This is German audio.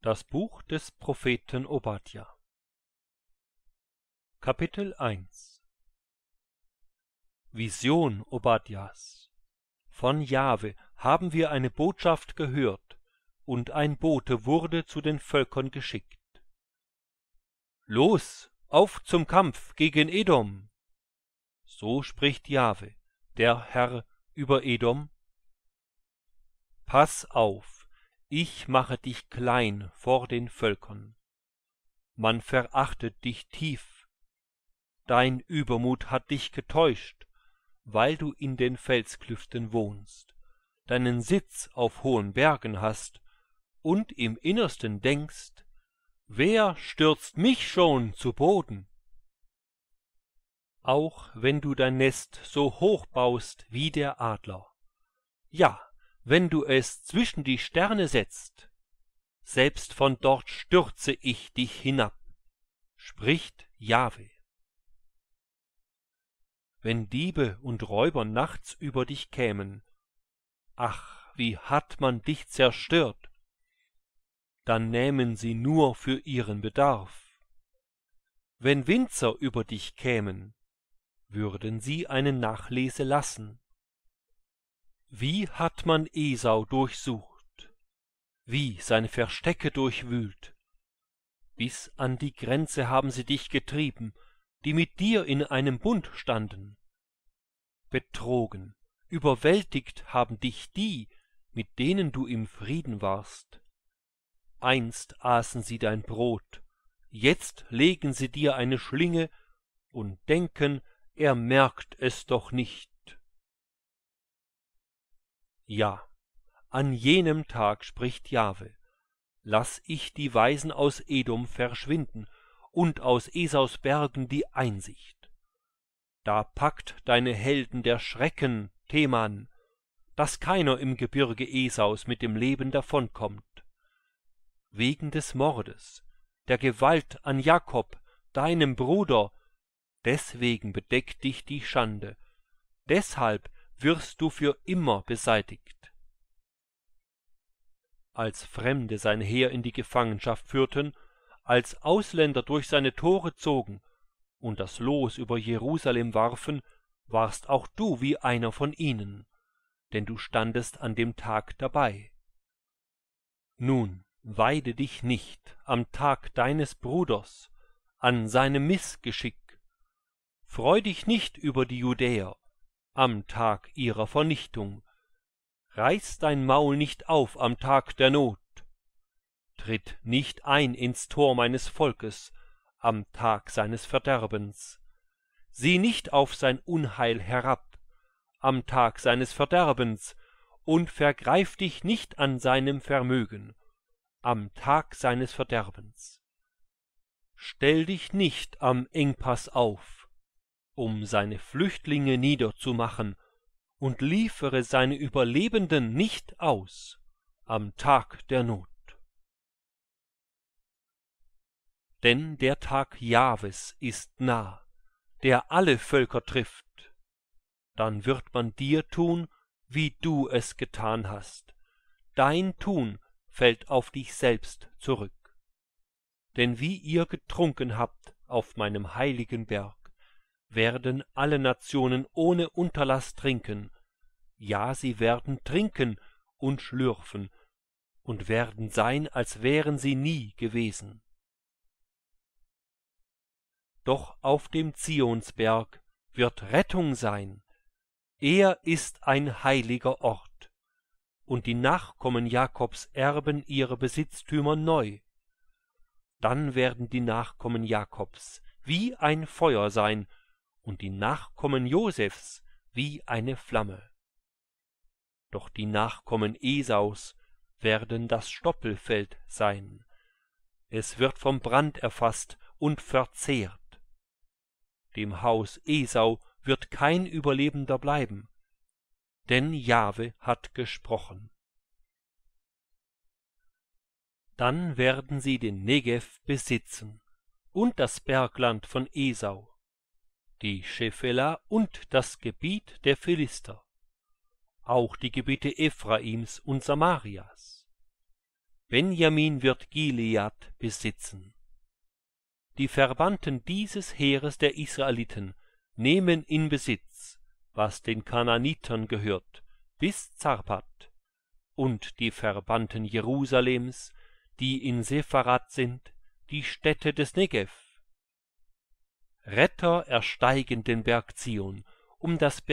Das Buch des Propheten Obadja Kapitel 1 Vision Obadjas Von Jahwe haben wir eine Botschaft gehört, und ein Bote wurde zu den Völkern geschickt. Los, auf zum Kampf gegen Edom! So spricht Jahwe, der Herr über Edom. Pass auf! ich mache dich klein vor den völkern man verachtet dich tief dein übermut hat dich getäuscht weil du in den felsklüften wohnst deinen sitz auf hohen bergen hast und im innersten denkst wer stürzt mich schon zu boden auch wenn du dein nest so hoch baust wie der adler ja wenn du es zwischen die sterne setzt selbst von dort stürze ich dich hinab spricht jahwe wenn diebe und räuber nachts über dich kämen ach wie hat man dich zerstört dann nähmen sie nur für ihren bedarf wenn winzer über dich kämen würden sie eine nachlese lassen wie hat man esau durchsucht wie seine verstecke durchwühlt bis an die grenze haben sie dich getrieben die mit dir in einem bund standen betrogen überwältigt haben dich die mit denen du im frieden warst einst aßen sie dein brot jetzt legen sie dir eine schlinge und denken er merkt es doch nicht ja, an jenem Tag spricht Jahwe, lass ich die Weisen aus Edom verschwinden und aus Esaus Bergen die Einsicht. Da packt deine Helden der Schrecken, Theman, daß keiner im Gebirge Esaus mit dem Leben davonkommt. Wegen des Mordes, der Gewalt an Jakob, deinem Bruder, deswegen bedeckt dich die Schande, deshalb wirst du für immer beseitigt. Als Fremde sein Heer in die Gefangenschaft führten, als Ausländer durch seine Tore zogen und das Los über Jerusalem warfen, warst auch du wie einer von ihnen, denn du standest an dem Tag dabei. Nun weide dich nicht am Tag deines Bruders, an seinem Missgeschick. Freu dich nicht über die Judäer, am Tag ihrer Vernichtung. Reiß dein Maul nicht auf am Tag der Not. Tritt nicht ein ins Tor meines Volkes am Tag seines Verderbens. Sieh nicht auf sein Unheil herab am Tag seines Verderbens und vergreif dich nicht an seinem Vermögen am Tag seines Verderbens. Stell dich nicht am Engpass auf um seine Flüchtlinge niederzumachen, und liefere seine Überlebenden nicht aus am Tag der Not. Denn der Tag Jahwes ist nah, der alle Völker trifft. Dann wird man dir tun, wie du es getan hast. Dein Tun fällt auf dich selbst zurück. Denn wie ihr getrunken habt auf meinem heiligen Berg, werden alle Nationen ohne Unterlass trinken, ja sie werden trinken und schlürfen und werden sein, als wären sie nie gewesen. Doch auf dem Zionsberg wird Rettung sein, er ist ein heiliger Ort, und die Nachkommen Jakobs erben ihre Besitztümer neu. Dann werden die Nachkommen Jakobs wie ein Feuer sein, und die Nachkommen Josefs wie eine Flamme. Doch die Nachkommen Esaus werden das Stoppelfeld sein. Es wird vom Brand erfasst und verzehrt. Dem Haus Esau wird kein Überlebender bleiben, denn Jahwe hat gesprochen. Dann werden sie den Negev besitzen und das Bergland von Esau die Schefela und das Gebiet der Philister, auch die Gebiete Ephraims und Samarias. Benjamin wird Gilead besitzen. Die Verbannten dieses Heeres der Israeliten nehmen in Besitz, was den Kanaanitern gehört, bis Zarpat, und die Verbannten Jerusalems, die in Sepharad sind, die Städte des Negev Retter ersteigen den Berg Zion, um das Berg